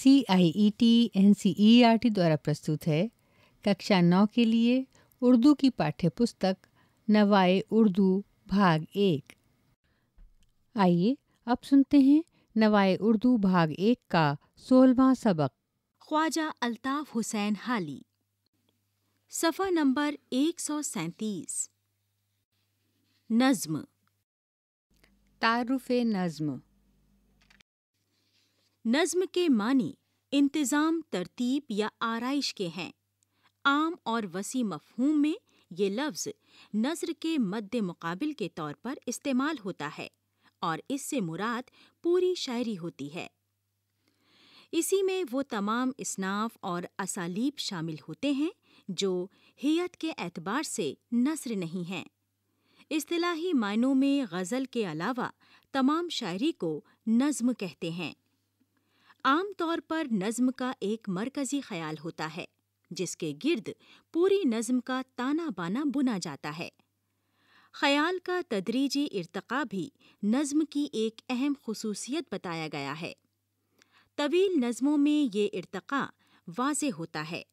C I E T N C E R T द्वारा प्रस्तुत है कक्षा नौ के लिए उर्दू की पाठ्य पुस्तक नवाए उर्दू भाग एक आइए अब सुनते हैं नवाए उर्दू भाग एक का सोलवा सबक ख्वाजा अल्ताफ हुसैन हाली सफ़ा नंबर एक सौ सैतीस नज़्म तारुफ़ नज़्म नज्म के मानी इंतज़ाम तरतीब या आरइश के हैं आम और वसी मफ़हूम में ये लफ्ज़ नज़र के मद्द मुकाबिल के तौर पर इस्तेमाल होता है और इससे मुराद पूरी शायरी होती है इसी में वो तमाम इसनाफ और असालीब शामिल होते हैं जो हयत के एतबार से नसर नहीं हैं इस्तलाही मायनों में गज़ल के अलावा तमाम शायरी को नज्म कहते हैं आमतौर पर नज्म का एक मरकजी ख्याल होता है जिसके गिर्द पूरी नज्म का ताना बाना बुना जाता है ख्याल का तदरीजी इरतका भी नज्म की एक अहम खसूसियत बताया गया है तवील नज़मों में ये इरतका वाज होता है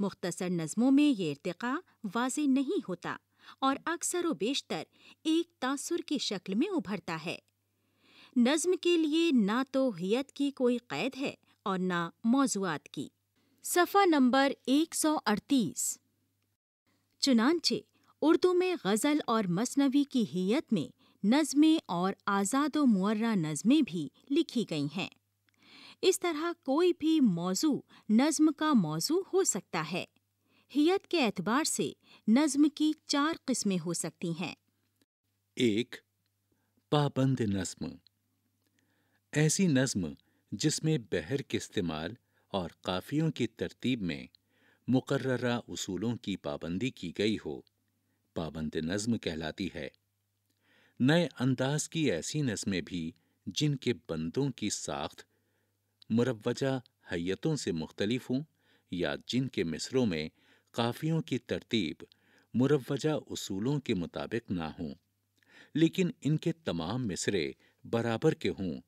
मुख्तसर नज्मों में ये इरतका वाज नहीं होता और अक्सर व बेशतर एक तासुर की शक्ल में उभरता है नज्म के लिए ना तो हियत की कोई क़ैद है और ना मौजूद की सफ़ा नंबर 138 चुनानचे उर्दू में गज़ल और मसनवी की हियत में नज़में और आज़ाद व मुर्रा नज़में भी लिखी गई हैं इस तरह कोई भी मौजू नज़म का मौजू हो सकता है हियत के एतबार से नज़म की चार किस्में हो सकती हैं एक पाबंद नज़म ऐसी नज्म जिसमें बहर के इस्तेमाल और काफ़ियों की तरतीब में मुकर्रा उसूलों की पाबंदी की गई हो पाबंद नज्म कहलाती है नए अंदाज की ऐसी नज़में भी जिनके बंदों की साख्त मुरवजा हयतों से मुख्तलिफ हों या जिनके मिसरों में काफ़ियों की तरतीब मुरवजा उसूलों के मुताबिक ना हों लेकिन इनके तमाम मिसरे बराबर के हों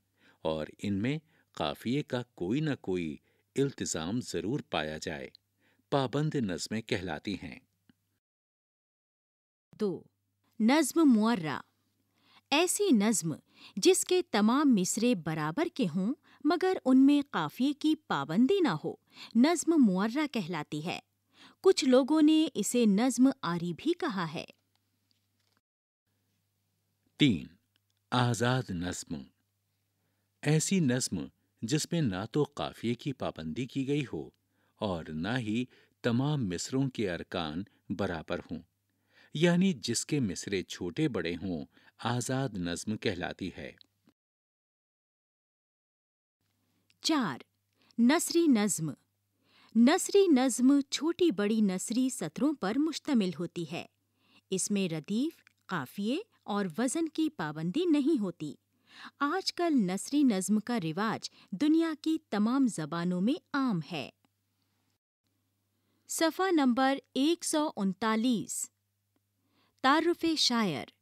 और इनमें काफिए का कोई ना कोई इल्तिज़ाम ज़रूर पाया जाए पाबंद नज्में कहलाती हैं दो नज्म मुर्रा ऐसी नज्म जिसके तमाम मिसरे बराबर के हों मगर उनमें काफिए की पाबंदी ना हो नज्म मुर्रा कहलाती है कुछ लोगों ने इसे नज्म आरी भी कहा है तीन आज़ाद नज्म ऐसी नज्म जिसमें ना तो काफिए की पाबंदी की गई हो और ना ही तमाम मिसरों के अरकान बराबर हों यानी जिसके मिसरे छोटे बड़े हों आजाद नज्म कहलाती है चार नसरी नज्म नसरी नज्म छोटी बड़ी नसरी सत्रों पर मुश्तमिल होती है इसमें रदीफ काफिए और वज़न की पाबंदी नहीं होती आजकल नसरी नज्म का रिवाज दुनिया की तमाम जबानों में आम है सफ़ा नंबर एक सौ उनतालीस तारुफ शायर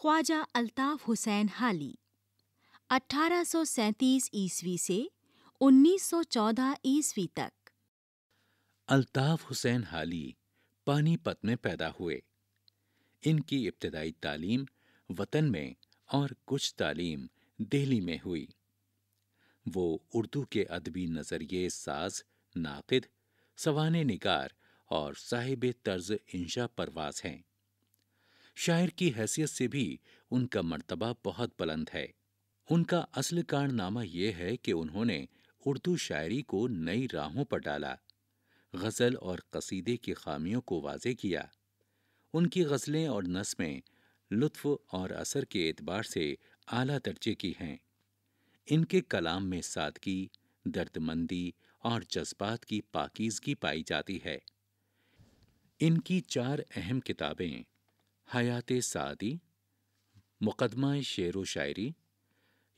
ख्वाजा अल्ताफ़ हुसैन हाली 1837 ईस्वी से 1914 ईस्वी तक अल्ताफ़ हुसैन हाली पानीपत में पैदा हुए इनकी इब्तदाई तालीम वतन में और कुछ तालीम दिल्ली में हुई वो उर्दू के अदबी नज़रिए साज नाकिद सवान निकार और साहिब तर्ज इंशा परवाज हैं शायर की हैसियत से भी उनका मर्तबा बहुत बुलंद है उनका असल कारनामा यह है कि उन्होंने उर्दू शायरी को नई राहों पर डाला गज़ल और कसीदे की खामियों को वाजे किया उनकी गज़लें और नस्में लुत्फ और असर के एतबार से आला दर्जे की हैं इनके कलाम में सादगी दर्दमंदी और जज्बात की पाकिजगी पाई जाती है इनकी चार अहम किताबें हयात सादी मुकदमा शेर व शायरी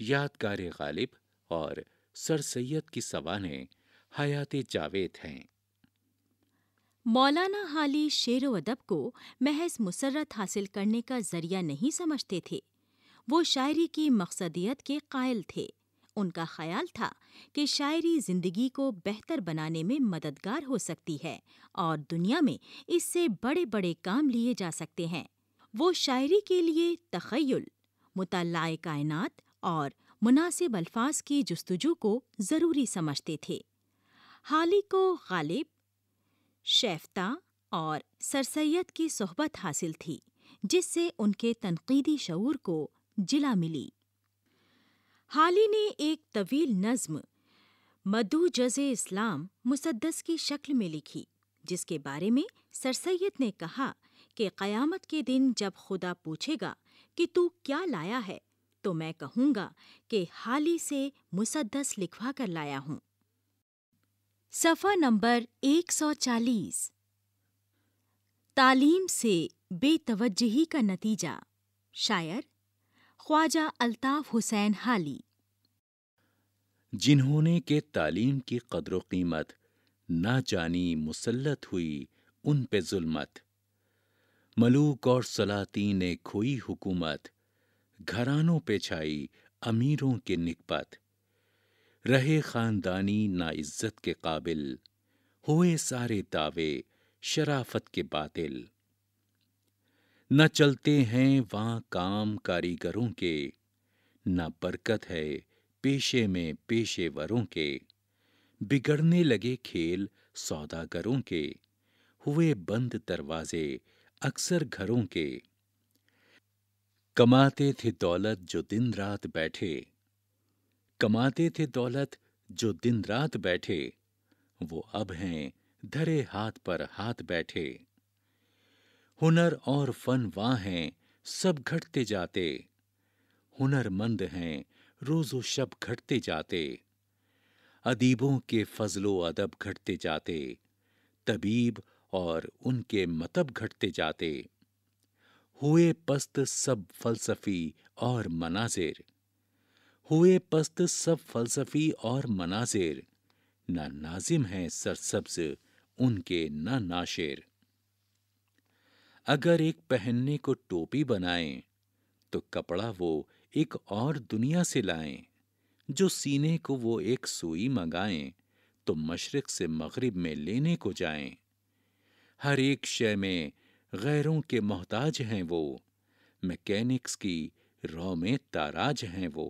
यादगार गालिब और सर सैयद की सवाने हयात जावेद हैं मौलाना हाली शेर व अदब को महज मुसरत हासिल करने का जरिया नहीं समझते थे वो शायरी की मकसदियत के कायल थे उनका ख्याल था कि शायरी जिंदगी को बेहतर बनाने में मददगार हो सकती है और दुनिया में इससे बड़े बड़े काम लिए जा सकते हैं वो शायरी के लिए तखयल मुतल कायनात और मुनासिब अल्फाज की जस्तजू को ज़रूरी समझते थे हाली को गालिब शैफ्ता और सर की सोहबत हासिल थी जिससे उनके तनकीदी शूर को जिला मिली हाली ने एक तवील नज्म मधु जज इस्लाम मुसद्दस की शक्ल में लिखी जिसके बारे में सर सैद ने कहा कि क़यामत के दिन जब खुदा पूछेगा कि तू क्या लाया है तो मैं कहूँगा कि हाली से मुसद्दस लिखवा कर लाया हूँ सफ़ा नंबर 140 तालीम से बेतवजही का नतीजा शायर ख्वाजा अल्ताफ हुसैन हाली जिन्होंने के तालीम की कदर कीमत ना जानी मुसलत हुई उन पे जुल्मत मलूक और सलाती ने खोई हुकूमत घरानों पे छाई अमीरों के निकपत रहे खानदानी ना इज्जत के काबिल हुए सारे दावे शराफत के बातिल न चलते हैं वहाँ काम कारीगरों के न बरकत है पेशे में पेशेवरों के बिगड़ने लगे खेल सौदागरों के हुए बंद दरवाजे अक्सर घरों के कमाते थे दौलत जो दिन रात बैठे कमाते थे दौलत जो दिन रात बैठे वो अब हैं धरे हाथ पर हाथ बैठे हुनर और फन वाह हैं सब घटते जाते हुनरमंद हैं रोजो शब घटते जाते अदीबों के फजलो अदब घटते जाते तबीब और उनके मतब घटते जाते हुए पस्त सब फलसफी और मनाजिर हुए पस्त सब फलसफी और मनाजिर ना नाजिम है सरसब्ज उनके ना नाशिर अगर एक पहनने को टोपी बनाएं तो कपड़ा वो एक और दुनिया से लाएं जो सीने को वो एक सुई मंगाएं तो मशरक से मगरिब में लेने को जाएं हर एक शय में गैरों के मोहताज हैं वो मैकेनिक्स की रौ में ताराज हैं वो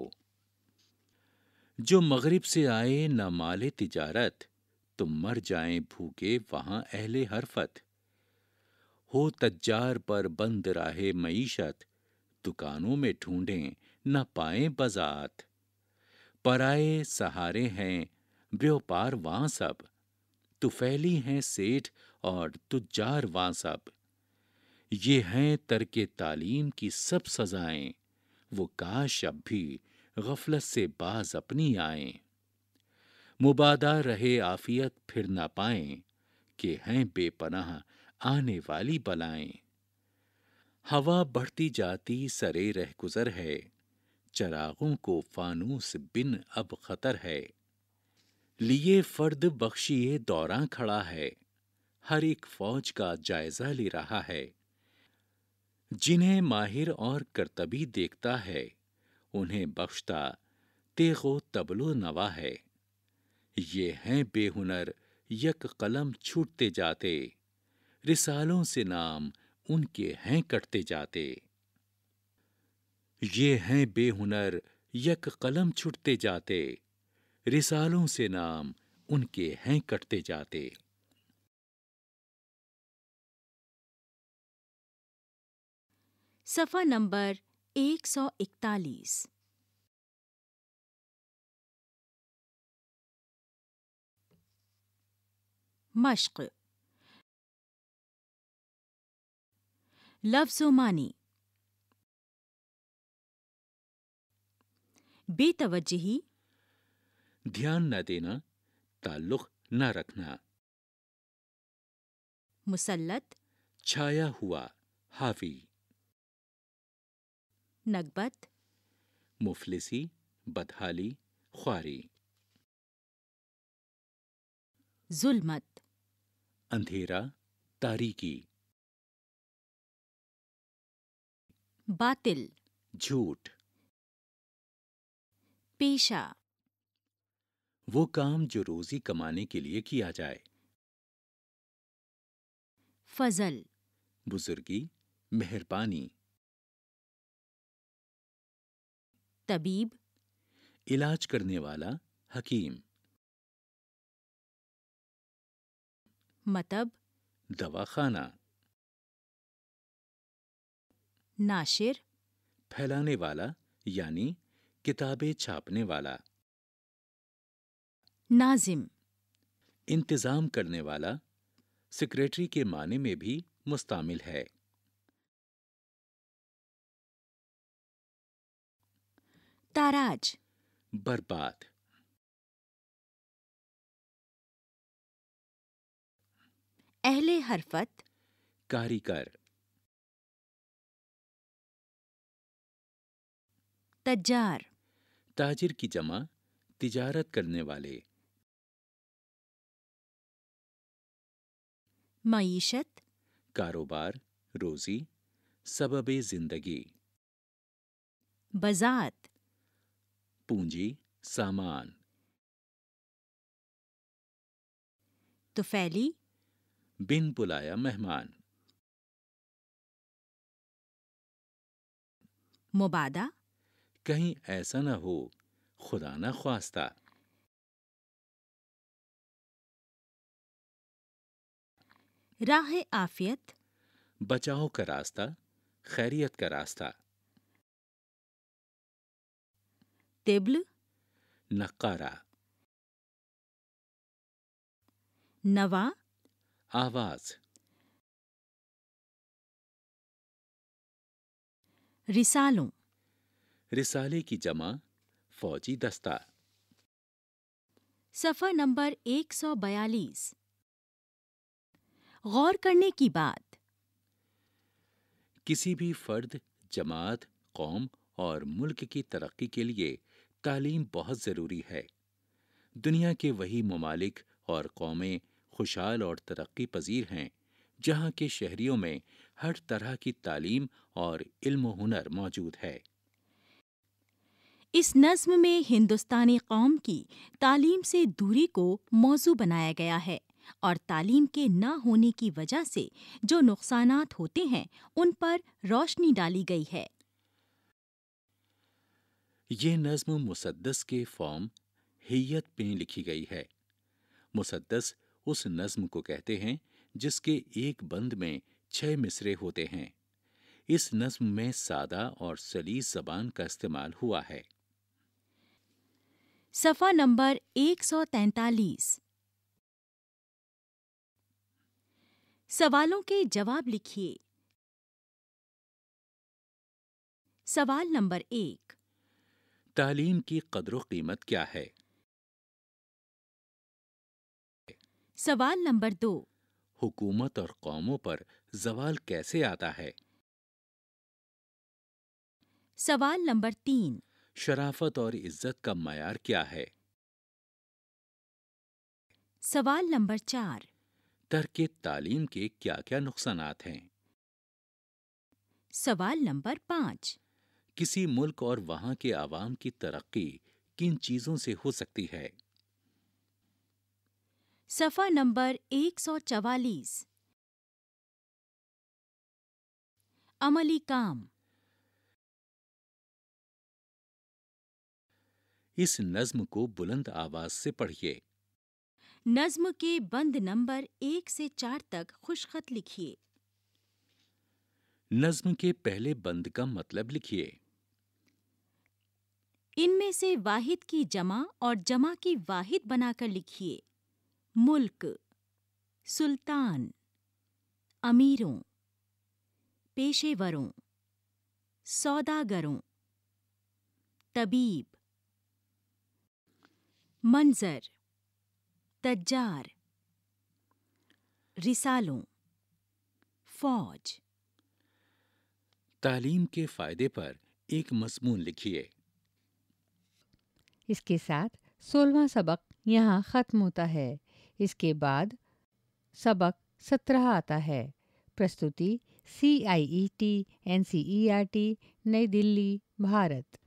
जो मगरिब से आए न माले तिजारत तो मर जाए भूखे वहां अहले हरफत हो तज्जार पर बंद राहे मीशत दुकानों में ढूंढें न पाए बजात पर आए सहारे हैं व्योपार वहां सब फैली हैं सेठ और तुजार वहां सब ये हैं तरके तालीम की सब सजाएं वो काश अब भी गफलत से बाज अपनी आए मुबादा रहे आफियत फिर ना पाए कि हैं बेपनाह आने वाली बलाएं हवा बढ़ती जाती सरे रह गुजर है चरागों को फानूस बिन अब खतर है लिए फर्द बख्शिए दौरा खड़ा है हर एक फौज का जायजा ले रहा है जिन्हें माहिर और करतबी देखता है उन्हें बख्शता तेगो तबलो नवा है ये हैं बेहुनर यक कलम छूटते जाते रिसालों से नाम उनके हैं कटते जाते ये हैं बेहुनर यक कलम छुटते जाते रिसालों से नाम उनके हैं कटते जाते सफा नंबर एक सौ इकतालीस मश्क लफ्जो मानी बेतवजही ध्यान न देना ताल्लुक न रखना मुसलत छाया हुआ हावी नकबत मुफलिसी बदहाली ख्वारी जुल्मत अंधेरा तारीकी बातिल झूठ पेशा वो काम जो रोजी कमाने के लिए किया जाए फजल बुजुर्गी मेहरबानी तबीब इलाज करने वाला हकीम मतब दवाखाना नाशिर फैलाने वाला यानी किताबें छापने वाला नाजिम इंतज़ाम करने वाला सेक्रेटरी के माने में भी मुस्तामिल है ताराज बर्बाद अहले हरफत कारीगर तजार ताजिर की जमा तिजारत करने वाले मीशत कारोबार रोजी सबबे ज़िंदगी बाजार पूंजी सामान तो फैली बिन बुलाया मेहमान मुबादा कहीं ऐसा ना हो खुदा ना ख्वास्ता राह आफियत बचाओ का रास्ता खैरियत का रास्ता तेबल नकारा नवा आवाज रिसालों रिसाले की जमा फौजी दस्ता सफर नंबर 142 गौर करने की बात किसी भी फर्द जमात कौम और मुल्क की तरक्की के लिए तालीम बहुत ज़रूरी है दुनिया के वही ममालिक और कौमें खुशहाल और तरक्की पजीर हैं जहाँ के शहरियों में हर तरह की तालीम और इल्म हुनर मौजूद है इस नज्म में हिंदुस्तानी कौम की तालीम से दूरी को मौजू बनाया गया है और तालीम के ना होने की वजह से जो नुकसान होते हैं उन पर रोशनी डाली गई है ये नज्म मुसद्दस के फॉर्म हैयत में लिखी गई है मुसद्दस उस नज्म को कहते हैं जिसके एक बंद में छह मिसरे होते हैं इस नज्म में सादा और सलीस जबान का इस्तेमाल हुआ है सफा नंबर 143 सवालों के जवाब लिखिए सवाल नंबर एक तालीम की कदर कीमत क्या है सवाल नंबर दो हुकूमत और कौमों पर जवाल कैसे आता है सवाल नंबर तीन शराफत और इज्जत का मैार क्या है सवाल नंबर चार तर्क तालीम के क्या क्या नुकसान हैं सवाल नंबर पाँच किसी मुल्क और वहां के आवाम की तरक्की किन चीजों से हो सकती है सफा नंबर एक सौ चवालीस अमली काम इस नज्म को बुलंद आवाज से पढ़िए नज्म के बंद नंबर एक से चार तक खुशखत लिखिए नज्म के पहले बंद का मतलब लिखिए इनमें से वाहिद की जमा और जमा की वाहिद बनाकर लिखिए मुल्क सुल्तान अमीरों पेशेवरों सौदागरों तबीब मंजर तज्जार रिसालों फौज तालीम के फायदे पर एक मजमून लिखिए इसके साथ सोलवा सबक यहाँ ख़त्म होता है इसके बाद सबक सत्रह आता है प्रस्तुति C I E T N C E R T Nai Delhi Bharat